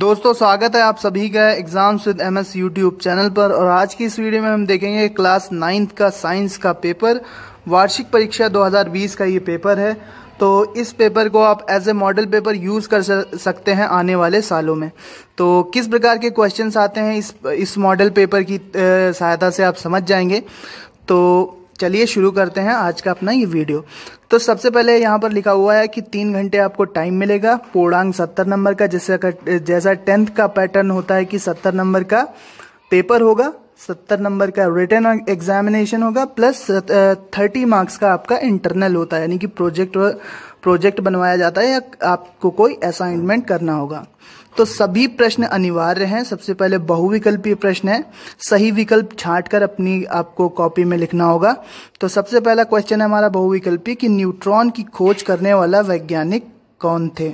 दोस्तों स्वागत है आप सभी का exams with M S YouTube channel पर और आज की इस वीडियो में हम देखेंगे क्लास नाइन्थ का साइंस का पेपर वार्षिक परीक्षा 2020 का ये पेपर है तो इस पेपर को आप as a model paper use कर सकते हैं आने वाले सालों में तो किस प्रकार के क्वेश्चंस आते हैं इस इस मॉडल पेपर की सहायता से आप समझ जाएंगे तो चलिए शुरू करते हैं आज का अपना ये वीडियो तो सबसे पहले यहाँ पर लिखा हुआ है कि तीन घंटे आपको टाइम मिलेगा पूर्णांक सत्तर नंबर का जैसे जैसा टेंथ का पैटर्न होता है कि सत्तर नंबर का पेपर होगा सत्तर नंबर का रिटर्न एग्जामिनेशन होगा प्लस थर्टी मार्क्स का आपका इंटरनल होता है यानी कि प्रोजेक्ट प्रोजेक्ट बनवाया जाता है या आपको कोई असाइनमेंट करना होगा तो सभी प्रश्न अनिवार्य हैं सबसे पहले बहुविकल्पीय प्रश्न है सही विकल्प छाट कर अपनी आपको कॉपी में लिखना होगा तो सबसे पहला क्वेश्चन है हमारा बहुविकल्पी कि न्यूट्रॉन की खोज करने वाला वैज्ञानिक कौन थे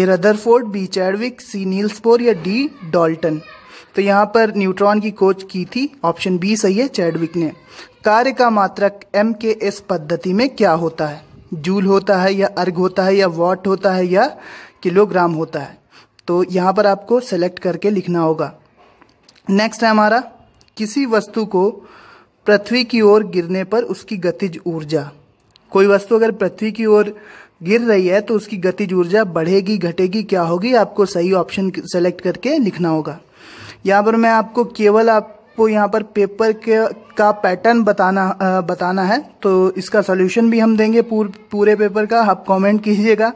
A Rutherford B Chadwick C Niels Bohr या डी डॉल्टन तो यहाँ पर न्यूट्रॉन की खोज की थी ऑप्शन बी सही है चैडविक ने कार्य का मात्रक एम के एस पद्धति में क्या होता है जूल होता है या अर्घ होता है या वॉट होता है या किलोग्राम होता है तो यहाँ पर आपको सेलेक्ट करके लिखना होगा नेक्स्ट है हमारा किसी वस्तु को पृथ्वी की ओर गिरने पर उसकी गतिज ऊर्जा कोई वस्तु अगर पृथ्वी की ओर गिर रही है तो उसकी गतिज ऊर्जा बढ़ेगी घटेगी क्या होगी आपको सही ऑप्शन सेलेक्ट करके लिखना होगा यहाँ पर मैं आपको केवल आपको यहाँ पर पेपर के का पैटर्न बताना आ, बताना है तो इसका सोल्यूशन भी हम देंगे पूर, पूरे पेपर का आप कॉमेंट कीजिएगा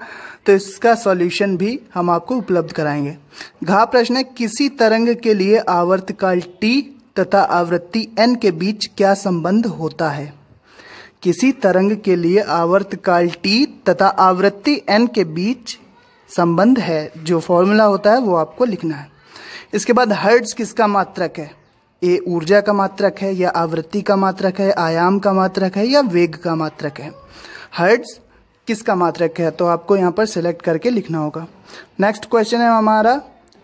तो इसका सॉल्यूशन भी हम आपको उपलब्ध कराएंगे घा प्रश्न है किसी तरंग के लिए आवर्तकाल टी तथा आवृत्ति एन के बीच क्या संबंध होता है किसी तरंग के लिए आवर्तकाल टी तथा आवृत्ति एन के बीच संबंध है जो फॉर्मूला होता है वो आपको लिखना है इसके बाद हर्ड्स किसका मात्रक है ए ऊर्जा का मात्रक है या आवृत्ति का मात्रक है आयाम का मात्रक है या वेग का मात्रक है हर्ड्स किसका मात्रक है तो आपको यहाँ पर सिलेक्ट करके लिखना होगा नेक्स्ट क्वेश्चन है हमारा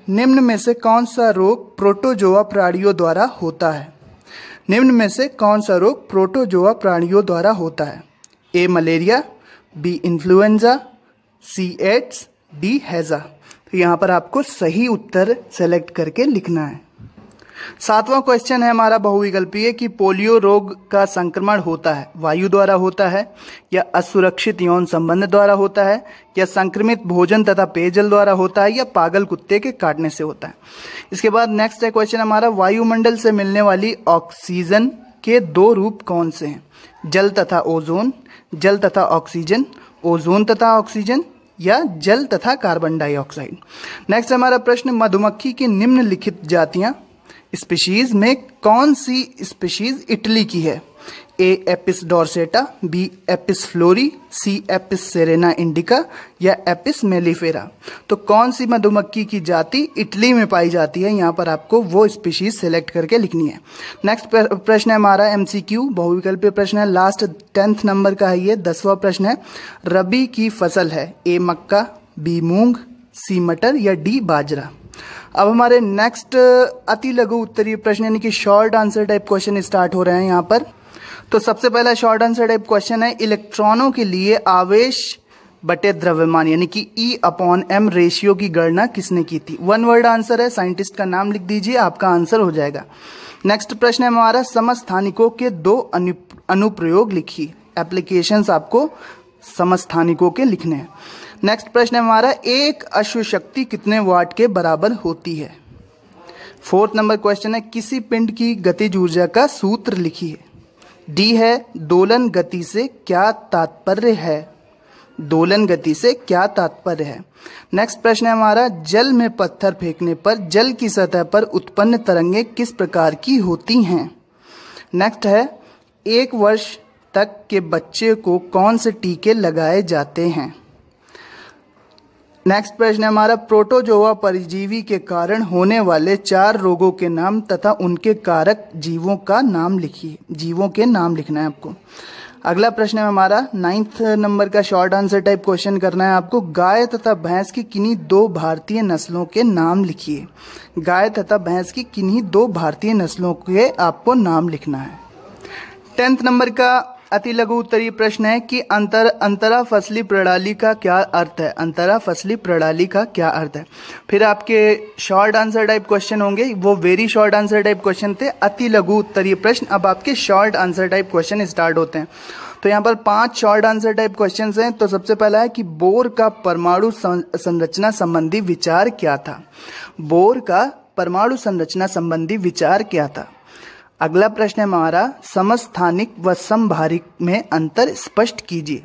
निम्न में से कौन सा रोग प्रोटोजोआ प्राणियों द्वारा होता है निम्न में से कौन सा रोग प्रोटोजोआ प्राणियों द्वारा होता है A malaria B influenza C AIDS D हैज़ा तो यहाँ पर आपको सही उत्तर सेलेक्ट करके लिखना है सातवां क्वेश्चन है हमारा बहुविकल्पीय कि पोलियो रोग का संक्रमण होता है वायु द्वारा होता है या असुरक्षित यौन संबंध द्वारा होता है या संक्रमित भोजन तथा पेयजल द्वारा होता है या पागल कुत्ते के काटने से होता है इसके बाद नेक्स्ट है क्वेश्चन हमारा वायुमंडल से मिलने वाली ऑक्सीजन के दो रूप कौन से हैं जल तथा ओजोन जल तथा ऑक्सीजन ओजोन तथा ऑक्सीजन या जल तथा कार्बन डाइऑक्साइड नेक्स्ट हमारा प्रश्न मधुमक्खी की निम्नलिखित जातियां स्पीशीज में कौन सी स्पीशीज इटली की है A Apis dorsata B Apis florea C Apis cerana indica या एपिस मेलीफेरा तो कौन सी मधुमक्खी की जाति इटली में पाई जाती है यहाँ पर आपको वो स्पीशीज सेलेक्ट करके लिखनी है नेक्स्ट प्रश्न है हमारा एमसीक्यू बहुविकल्पीय प्रश्न है लास्ट टेंथ नंबर का है ये दसवा प्रश्न है रबी की फसल है ए मक्का बी मूंग सी मटर या डी बाजरा अब हमारे नेक्स्ट अति लघु उत्तरीय प्रश्न यानी कि short answer type question start हो रहे हैं यहाँ पर तो सबसे पहला शॉर्ट आंसर टाइप क्वेश्चन है इलेक्ट्रॉनों के लिए आवेश बटे द्रव्यमान यानी कि ई अपॉन एम रेशियो की गणना किसने की थी वन वर्ड आंसर है साइंटिस्ट का नाम लिख दीजिए आपका आंसर हो जाएगा नेक्स्ट प्रश्न है हमारा समस्थानिकों के दो अनुप्रयोग लिखिए एप्लीकेशंस आपको समस्थानिकों के लिखने हैं नेक्स्ट प्रश्न है हमारा एक अश्व शक्ति कितने वाट के बराबर होती है फोर्थ नंबर क्वेश्चन है किसी पिंड की गतिज ऊर्जा का सूत्र लिखिए डी है दोलन गति से क्या तात्पर्य है दोलन गति से क्या तात्पर्य है नेक्स्ट प्रश्न है हमारा जल में पत्थर फेंकने पर जल की सतह पर उत्पन्न तरंगे किस प्रकार की होती हैं नेक्स्ट है एक वर्ष तक के बच्चे को कौन से टीके लगाए जाते हैं नेक्स्ट प्रश्न हमारा प्रोटोजोआ परिजीवी के कारण होने वाले चार रोगों के नाम तथा उनके कारक जीवों का नाम लिखिए जीवों के नाम लिखना है आपको अगला प्रश्न है हमारा नाइन्थ नंबर का शॉर्ट आंसर टाइप क्वेश्चन करना है आपको गाय तथा भैंस की किन्हीं दो भारतीय नस्लों के नाम लिखिए गाय तथा भैंस की किन्हीं दो भारतीय नस्लों के आपको नाम लिखना है टेंथ नंबर का अति लघु उत्तरी प्रश्न है कि अंतर अंतरा फसली प्रणाली का क्या अर्थ है अंतरा फसली प्रणाली का क्या अर्थ है फिर आपके शॉर्ट आंसर टाइप क्वेश्चन होंगे वो very short answer type question थे अति लघु उत्तरी प्रश्न अब आपके short answer type question start होते हैं तो यहाँ पर पांच शॉर्ट आंसर टाइप क्वेश्चन हैं तो सबसे पहला है कि बोर का परमाणु संरचना संबंधी विचार क्या था बोर का परमाणु संरचना संबंधी विचार क्या था अगला प्रश्न है हमारा समस्थानिक व समभारिक में अंतर स्पष्ट कीजिए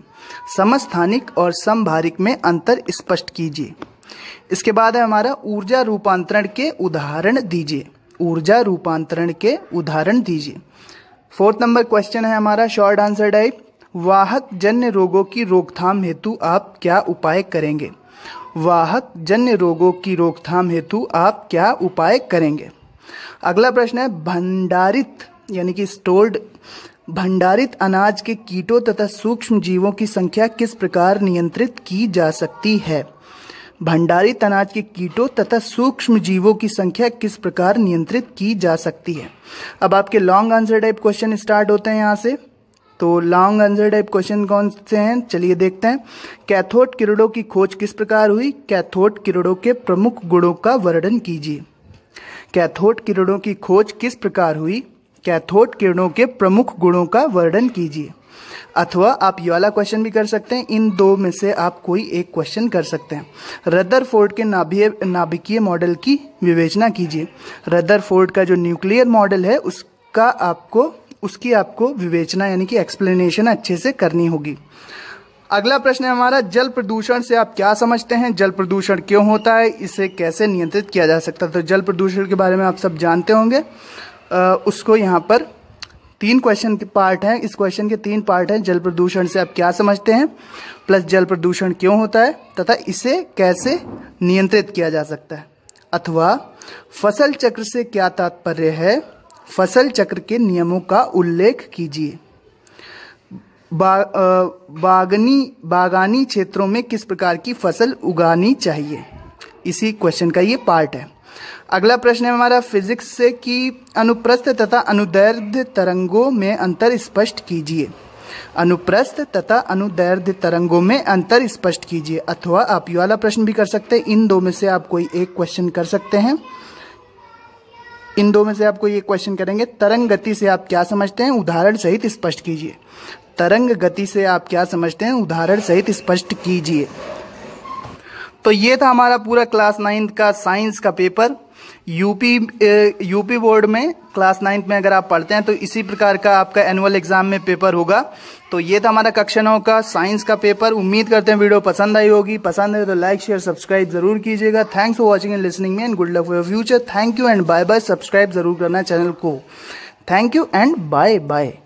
समस्थानिक और समभारिक में अंतर स्पष्ट कीजिए इसके बाद है हमारा ऊर्जा रूपांतरण के उदाहरण दीजिए ऊर्जा रूपांतरण के उदाहरण दीजिए फोर्थ नंबर क्वेश्चन है हमारा शॉर्ट आंसर टाइप वाहक जन्य रोगों की रोकथाम हेतु आप क्या उपाय करेंगे वाहक जन्य रोगों की रोकथाम हेतु आप क्या उपाय करेंगे अगला प्रश्न है भंडारित यानी कि स्टोर्ड भंडारित अनाज के कीटों तथा सूक्ष्म जीवों की संख्या किस प्रकार नियंत्रित की जा सकती है भंडारित अनाज के कीटों तथा सूक्ष्म जीवों की संख्या किस प्रकार नियंत्रित की जा सकती है अब आपके long answer type question start होते हैं यहाँ से तो लॉन्ग आंसर टाइप क्वेश्चन कौन से हैं चलिए देखते हैं कैथोट किरणों की खोज किस प्रकार हुई कैथोट किरणों के प्रमुख गुणों का वर्णन कीजिए कैथोड किरणों की खोज किस प्रकार हुई कैथोड किरणों के प्रमुख गुणों का वर्णन कीजिए अथवा आप ये वाला क्वेश्चन भी कर सकते हैं इन दो में से आप कोई एक क्वेश्चन कर सकते हैं रदर फोर्ड के नाभिय नाभिकीय मॉडल की विवेचना कीजिए रदर फोर्ड का जो न्यूक्लियर मॉडल है उसका आपको उसकी आपको विवेचना यानी कि एक्सप्लेनेशन अच्छे से करनी होगी अगला प्रश्न है हमारा जल प्रदूषण से आप क्या समझते हैं जल प्रदूषण क्यों होता है इसे कैसे नियंत्रित किया जा सकता है तो जल प्रदूषण के बारे में आप सब जानते होंगे आ, उसको यहाँ पर तीन क्वेश्चन के पार्ट हैं इस क्वेश्चन के तीन पार्ट हैं जल प्रदूषण से आप क्या समझते हैं प्लस जल प्रदूषण क्यों होता है तथा इसे कैसे नियंत्रित किया जा सकता है अथवा फसल चक्र से क्या तात्पर्य है फसल चक्र के नियमों का उल्लेख कीजिए बा, बागनी बागानी क्षेत्रों में किस प्रकार की फसल उगानी चाहिए इसी क्वेश्चन का ये पार्ट है अगला प्रश्न है हमारा फिजिक्स से कि अनुप्रस्थ तथा अनुदैर्ध्य तरंगों में अंतर स्पष्ट कीजिए अनुप्रस्थ तथा अनुदैर्ध्य तरंगों में अंतर स्पष्ट कीजिए अथवा आप ये वाला प्रश्न भी कर सकते हैं इन दो में से आप कोई एक क्वेश्चन कर सकते हैं इन दो में से आपको ये क्वेश्चन करेंगे तरंग गति से आप क्या समझते हैं उदाहरण सहित स्पष्ट कीजिए तरंग गति से आप क्या समझते हैं उदाहरण सहित स्पष्ट कीजिए तो ये था हमारा पूरा क्लास नाइन्थ का साइंस का पेपर यूपी यूपी बोर्ड में क्लास नाइन्थ में अगर आप पढ़ते हैं तो इसी प्रकार का आपका एनुअल एग्जाम में पेपर होगा तो ये था हमारा कक्षा नौ का साइंस का पेपर उम्मीद करते हैं वीडियो पसंद आई होगी पसंद है तो लाइक शेयर सब्सक्राइब जरूर कीजिएगा thanks for watching and listening में and good luck for future thank you and bye bye subscribe जरूर करना चैनल को thank you and bye bye